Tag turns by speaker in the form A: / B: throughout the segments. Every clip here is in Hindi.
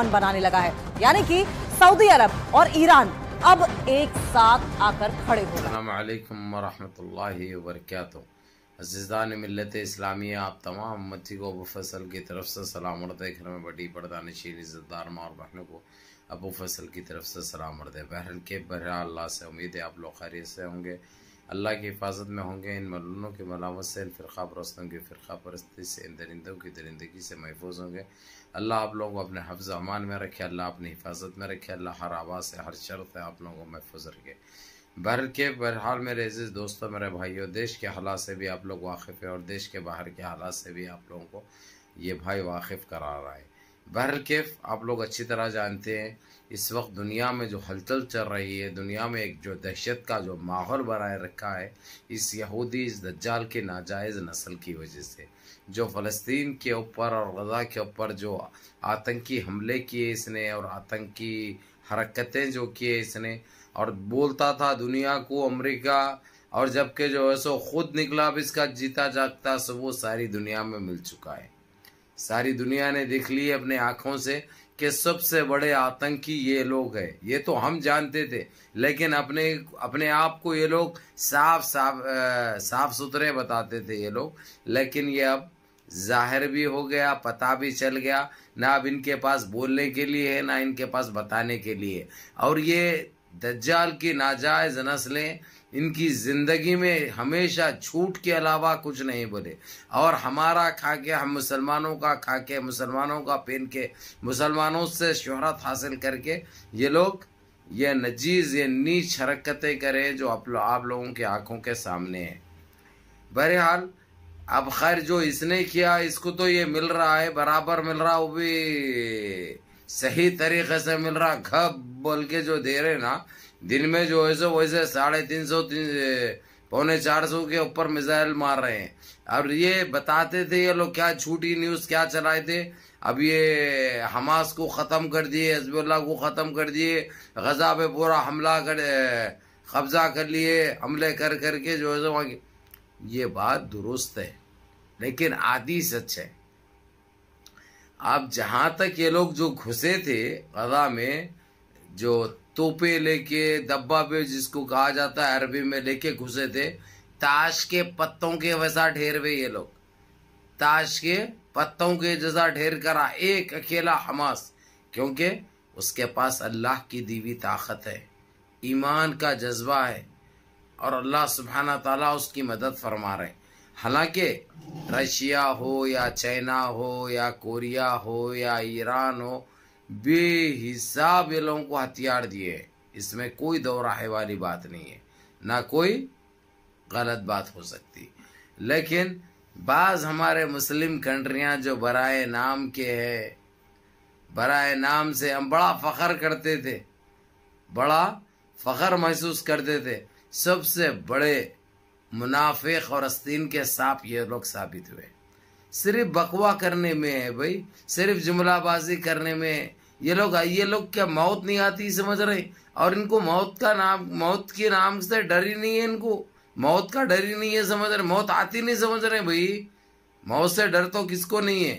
A: दामन बनाने लगा है यानी कि सऊदी अरब और ईरान अब एक साथ आकर खड़े हो वरक अजीज़ान मिलत इस्लामी आप तमाम मच्छी को अबू फसल की तरफ से सलाम उड़ते घर में बड़ी पर्दा नशीन इज़्ज़तदार माँ और बहनों को अबू फसल की तरफ से सलाम उड़ते बहरल के बहरा अल्लाह से उम्मीद है आप लोग खैरियत से होंगे अल्लाह की हिफाजत में होंगे इन मलूनों की मलावत से इन फ़िरका परस्तों की फ़िरका परस्ती से इन दरिंदों की दरिंदगी से महफूज होंगे अल्लाह आप लोगों को अपने हफ्ज़ अमान में रखे अल्लाह अपनी हिफाजत में रखे अल्लाह हर आवाज़ से हर शर्त से आप लोगों को महफूज रखे बहर के बहरहाल मेरे अजीज़ दोस्तों मेरे भाइयों देश के हालात से भी आप लोग वाकिफ़ है और देश के बाहर के हालात से भी आप लोगों को ये भाई वाकिफ़ करा रहा है बहर कैफ आप लोग अच्छी तरह जानते हैं इस वक्त दुनिया में जो हलचल चल रही है दुनिया में एक जो दहशत का जो माहौल बनाए रखा है इस यहूदी इस दज्जाल के नाजायज़ नस्ल की वजह से जो फ़लस्तीन के ऊपर और गज़ा के ऊपर जो आतंकी हमले किए इसने और आतंकी हरकतें जो किए इसने और बोलता था दुनिया को अमरीका और जबकि जो है सो खुद निकला अब इसका जीता जागता सब वो सारी दुनिया में मिल चुका है सारी दुनिया ने देख ली अपने आंखों से कि सबसे बड़े आतंकी ये लोग है ये तो हम जानते थे लेकिन अपने अपने आप को ये लोग साफ साफ आ, साफ सुथरे बताते थे ये लोग लेकिन ये अब जाहिर भी हो गया पता भी चल गया ना अब इनके पास बोलने के लिए है ना इनके पास बताने के लिए और ये दज्जाल की नाजायज़ नस्लें इनकी ज़िंदगी में हमेशा छूट के अलावा कुछ नहीं बोले और हमारा खा के हम मुसलमानों का खा के मुसलमानों का पहन के मुसलमानों से शहरत हासिल करके ये लोग ये नजीज ये नीच हरकतें करें जो आप, आप लोगों के आंखों के सामने है बहरहाल अब खैर जो इसने किया इसको तो ये मिल रहा है बराबर मिल रहा वो भी सही तरीके से मिल रहा घब बोल के जो दे रहे ना दिन में जो है सो वैसे साढ़े तीन सौ तीन पौने चार सौ के ऊपर मिसाइल मार रहे हैं और ये बताते थे ये लोग क्या छूटी न्यूज क्या चलाए थे अब ये हमास को ख़त्म कर दिए हजबुल्ला को ख़त्म कर दिए गजा पे पूरा हमला कर कब्जा कर लिए हमले कर करके जो है सो वहां ये बात दुरुस्त है लेकिन आदि सच है आप जहाँ तक ये लोग जो घुसे थे गजा में जो तोपे लेके दब्बा पे जिसको कहा जाता है अरबी में लेके घुसे थे ताश के पत्तों के वैसा ढेर हुए ये लोग ताश के पत्तों के जैसा ढेर करा एक अकेला हमास क्योंकि उसके पास अल्लाह की दीवी ताकत है ईमान का जज्बा है और अल्लाह सुबहाना तला उसकी मदद फरमा रहे हालांकि रशिया हो या चाइना हो या कोरिया हो या ईरान हो बेहिसाब ये लोगों को हथियार दिए इसमें कोई दौराहे वाली बात नहीं है ना कोई गलत बात हो सकती लेकिन बाज़ हमारे मुस्लिम कंट्रियां जो बराए नाम के है बराए नाम से हम बड़ा फ़ख्र करते थे बड़ा फ़ख्र महसूस करते थे सबसे बड़े मुनाफिक और अस्तीन के साथ ये लोग साबित हुए सिर्फ बकवा करने में है भाई सिर्फ जुमलाबाजी करने में ये लोग ये लोग क्या मौत नहीं आती समझ रहे और इनको मौत का नाम मौत के नाम से डर ही नहीं है इनको मौत का डर ही नहीं है समझ रहे मौत आती नहीं समझ रहे भाई मौत से डर तो किसको नहीं है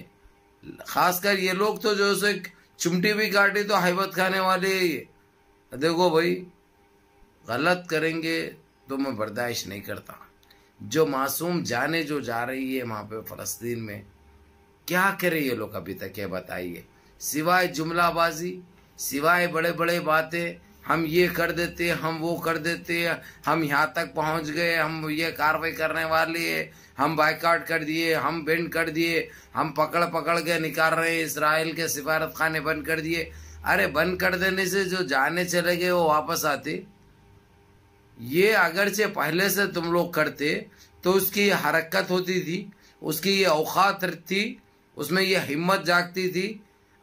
A: खासकर ये लोग तो जो सो एक चुमटी भी काटी तो हैबत खाने वाले ही देखो भाई गलत करेंगे तो मैं बर्दाश्त नहीं करता जो मासूम जाने जो जा रही है वहाँ पे फलस्तीन में क्या करे ये लोग अभी तक ये बताइए सिवाय जुमलाबाजी सिवाय बड़े बड़े बातें हम ये कर देते हम वो कर देते हम यहाँ तक पहुँच गए हम ये कार्रवाई करने वाले हैं हम बाइकआउट कर दिए हम बैंड कर दिए हम पकड़ पकड़ के निकाल रहे हैं इसराइल के सिफारत खाने बंद कर दिए अरे बंद कर देने से जो जाने चले गए वो वापस आते ये अगरचे पहले से तुम लोग करते तो उसकी हरकत होती थी उसकी ये औकात थी उसमें यह हिम्मत जागती थी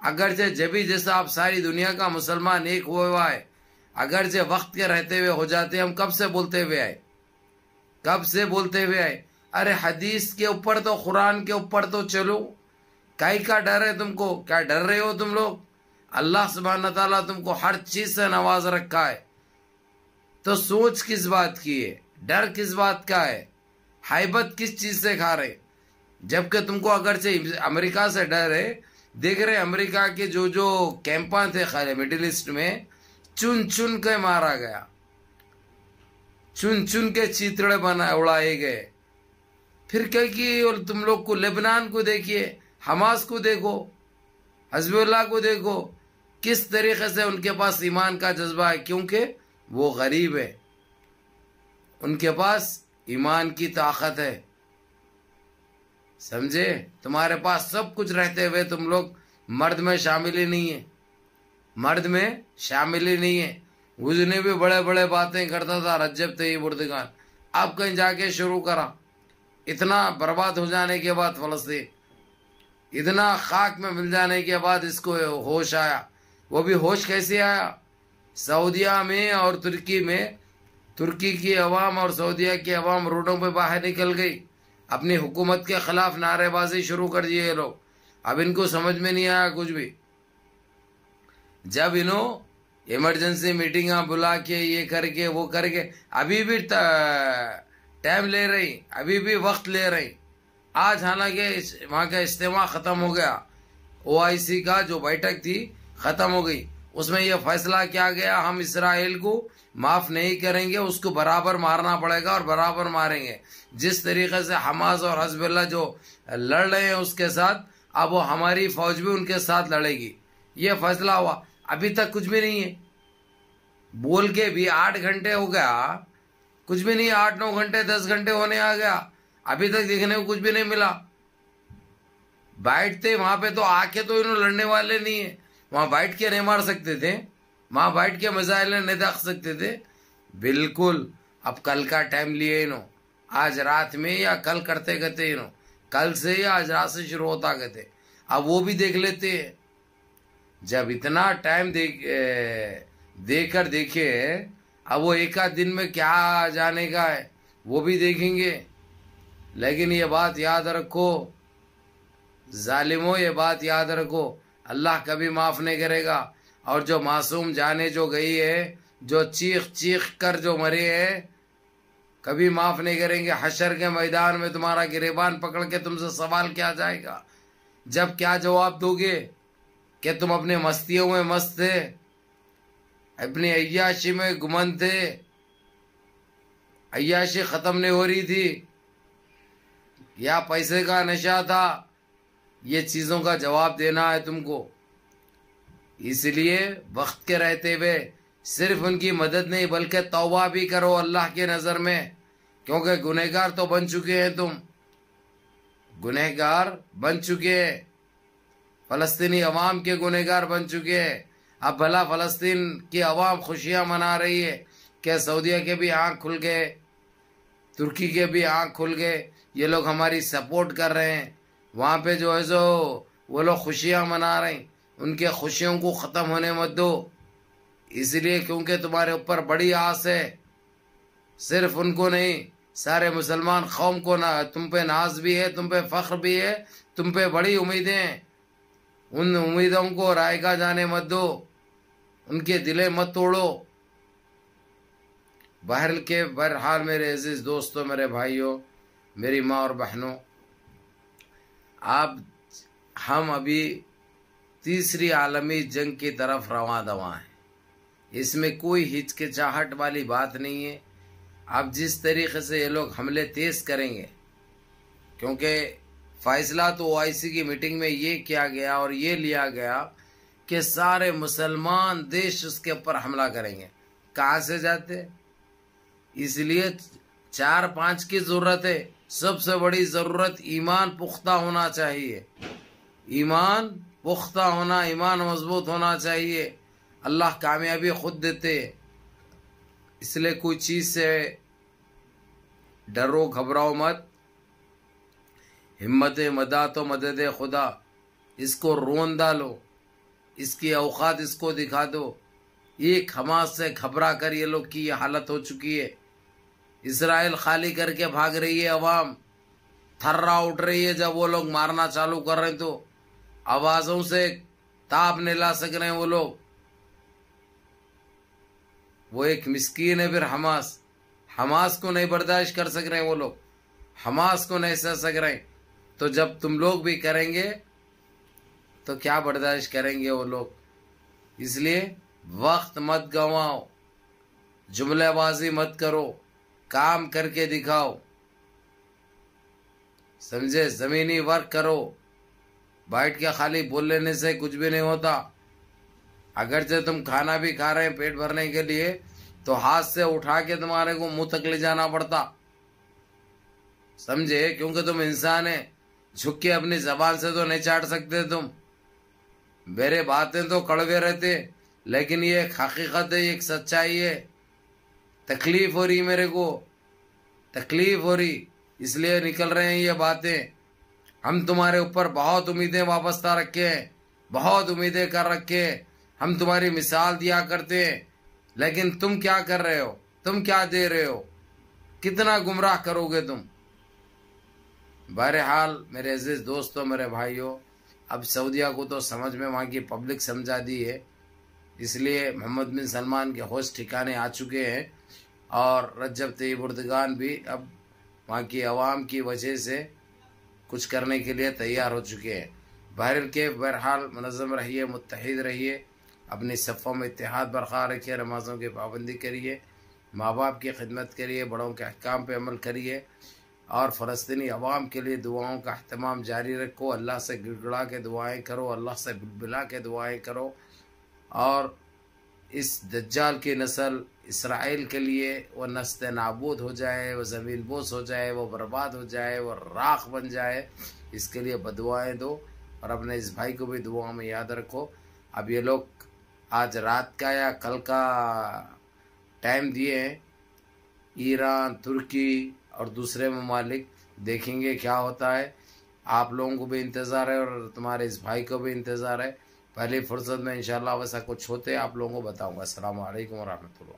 A: अगर अगरचे जबी जैसा आप सारी दुनिया का मुसलमान एक हुआ है अगर जे वक्त के रहते हुए हो जाते हम कब से बोलते हुए आए कब से बोलते हुए आए अरे हदीस के ऊपर तो कुरान के ऊपर तो चलो कई का डर है तुमको क्या डर रहे हो तुम लोग अल्लाह सुबहान तला तुमको हर चीज से नवाज रखा है तो सोच किस बात की है डर किस बात का है हाइबत किस चीज से खा रहे जबकि तुमको अगर से अमेरिका से डर है देख रहे अमेरिका के जो जो कैंपा थे खाली मिडिल ईस्ट में चुन चुन के मारा गया चुन चुन के चित्र बना उड़ाए गए फिर क्या कि और तुम लोग को लेबनान को देखिए हमास को देखो हजबुल्ला को देखो किस तरीके से उनके पास ईमान का जज्बा है क्योंकि वो गरीब है उनके पास ईमान की ताकत है समझे तुम्हारे पास सब कुछ रहते हुए तुम लोग मर्द में शामिल ही नहीं है मर्द में शामिल ही नहीं है उसने भी बड़े बड़े बातें करता था रज्जब थे बुर्दगान अब कहीं जाके शुरू करा इतना बर्बाद हो जाने के बाद फलस्ती इतना खाक में मिल जाने के बाद इसको होश आया वो भी होश कैसे आया सऊदिया में और तुर्की में तुर्की की अवाम और सऊदिया की अवाम रोडों पे बाहर निकल गई अपनी हुकूमत के खिलाफ नारेबाजी शुरू कर दिए ये लोग अब इनको समझ में नहीं आया कुछ भी जब इन्हों इमरजेंसी मीटिंग बुला के ये करके वो करके अभी भी टाइम ले रही अभी भी वक्त ले रही आज हालांकि वहां का इज्तम ख़त्म हो गया ओ का जो बैठक थी ख़त्म हो गई उसमें यह फैसला किया गया हम इसराइल को माफ नहीं करेंगे उसको बराबर मारना पड़ेगा और बराबर मारेंगे जिस तरीके से हमास और हजबल्ला जो लड़ रहे हैं उसके साथ अब वो हमारी फौज भी उनके साथ लड़ेगी ये फैसला हुआ अभी तक कुछ भी नहीं है बोल के भी आठ घंटे हो गया कुछ भी नहीं आठ नौ घंटे दस घंटे होने आ गया अभी तक देखने को कुछ भी नहीं मिला बैठते वहां पे तो आके तो इन्होंने लड़ने वाले नहीं है वहां बैठ के नहीं मार सकते थे माँ बैठ के मजाइल नहीं देख सकते थे बिल्कुल अब कल का टाइम लिए इनो आज रात में या कल करते गते इनो कल से या आज रात से शुरू होता गते अब वो भी देख लेते हैं जब इतना टाइम दे देकर देखे अब वो एक आध दिन में क्या जाने का है वो भी देखेंगे लेकिन ये बात याद रखो जालिमो ये बात याद रखो अल्लाह कभी माफ़ नहीं करेगा और जो मासूम जाने जो गई है जो चीख चीख कर जो मरे है कभी माफ नहीं करेंगे हशर के मैदान में तुम्हारा गिरेबान पकड़ के तुमसे सवाल किया जाएगा जब क्या जवाब दोगे कि तुम अपने मस्तियों में मस्त थे अपनी अयाशी में गुमन थे अयाशी ख़त्म नहीं हो रही थी या पैसे का नशा था ये चीज़ों का जवाब देना है तुमको इसलिए वक्त के रहते हुए सिर्फ उनकी मदद नहीं बल्कि तौबा भी करो अल्लाह की नज़र में क्योंकि गुनहगार तो बन चुके हैं तुम गुनहगार बन चुके हैं फलस्तीनी अवाम के गुनहगार बन चुके हैं अब भला फलस्तीन की अवाम खुशियां मना रही है क्या सऊदीया के भी आँख खुल गए तुर्की के भी आँख खुल गए ये लोग हमारी सपोर्ट कर रहे हैं वहां पे जो है सो वो लोग खुशियां मना रहे हैं उनके खुशियों को ख़त्म होने मत दो इसलिए क्योंकि तुम्हारे ऊपर बड़ी आस है सिर्फ उनको नहीं सारे मुसलमान कौम को ना तुम पे नाज भी है तुम पे फ़ख्र भी है तुम पे बड़ी उम्मीदें उन उम्मीदों को रायगा जाने मत दो उनके दिले मत तोड़ो बहर के बहरहाल मेरे अजीज़ दोस्तों मेरे भाइयों मेरी माँ और बहनों आप हम अभी तीसरी आलमी जंग की तरफ रवा दवा है इसमें कोई हिचकिचाहट वाली बात नहीं है अब जिस तरीके से ये लोग हमले तेज करेंगे क्योंकि फैसला तो ओआईसी की मीटिंग में ये किया गया और ये लिया गया कि सारे मुसलमान देश उसके ऊपर हमला करेंगे कहाँ से जाते इसलिए चार पांच की जरूरत है सबसे बड़ी जरूरत ईमान पुख्ता होना चाहिए ईमान पुख्ता होना ईमान मजबूत होना चाहिए अल्लाह कामयाबी खुद देते इसलिए कोई चीज़ से डरो घबराओ मत हिम्मत मदा तो मदद खुदा इसको रोन डालो इसकी औकात इसको दिखा दो ये हमास से घबरा कर ये लोग की ये हालत हो चुकी है इसराइल खाली करके भाग रही है अवाम थर्रा उठ रही है जब वो लोग मारना चालू कर रहे हैं तो आवाजों से ताप नहीं ला सक रहे हैं वो लोग वो एक मिस्कीन है फिर हमास हमास को नहीं बर्दाश्त कर सक रहे हैं वो लोग हमास को नहीं सह सक रहे तो जब तुम लोग भी करेंगे तो क्या बर्दाश्त करेंगे वो लोग इसलिए वक्त मत गंवाओ जुमलेबाजी मत करो काम करके दिखाओ समझे जमीनी वर्क करो बैठ के खाली बोल लेने से कुछ भी नहीं होता अगर जो तुम खाना भी खा रहे हैं पेट भरने के लिए तो हाथ से उठा के तुम्हारे को मुंह तक ले जाना पड़ता समझे क्योंकि तुम इंसान है झुक के अपनी जबान से तो नहीं चाट सकते तुम मेरे बातें तो कड़वे रहते लेकिन ये एक हकीकत है एक सच्चाई है तकलीफ हो रही मेरे को तकलीफ हो रही इसलिए निकल रहे हैं ये बातें हम तुम्हारे ऊपर बहुत उम्मीदें वापस्ता रखे बहुत उम्मीदें कर रखे हम तुम्हारी मिसाल दिया करते हैं लेकिन तुम क्या कर रहे हो तुम क्या दे रहे हो कितना गुमराह करोगे तुम बहरहाल मेरे अजीज दोस्तों मेरे भाइयों अब सऊदिया को तो समझ में वहाँ की पब्लिक समझा दी है इसलिए मोहम्मद बिन सलमान के होश ठिकाने आ चुके हैं और रजब तयब भी अब वहाँ की आवाम की वजह से कुछ करने के लिए तैयार हो चुके हैं बहरल के बहरहाल मनज़म रहिए मुतहद रहिए अपनी सफ़ों में इतिहाद बरकरार रखिए नमाज़ों की पाबंदी करिए माँ बाप की खिदमत करिए बड़ों के अहकाम पर अमल करिए और फ़लस्तनी आवाम के लिए दुआओं का अहतमाम जारी रखो अल्लाह से गिड़गड़ा के दुआएँ करो अल्लाह से बिलबिला के दुआएँ करो और इस दज्जाल की नस्ल इसराइल के लिए वो नस्त नाबूद हो जाए वो ज़मीन बोस हो जाए वो बर्बाद हो जाए वो राख बन जाए इसके लिए बदुआएँ दो और अपने इस भाई को भी दुआ में याद रखो अब ये लोग आज रात का या कल का टाइम दिए हैं ईरान तुर्की और दूसरे ममालिक देखेंगे क्या होता है आप लोगों को भी इंतज़ार है और तुम्हारे इस भाई को भी इंतज़ार है पहली फुर्सत में इंशाल्लाह वैसा कुछ होते आप लोगों को बताऊंगा असल वरहमल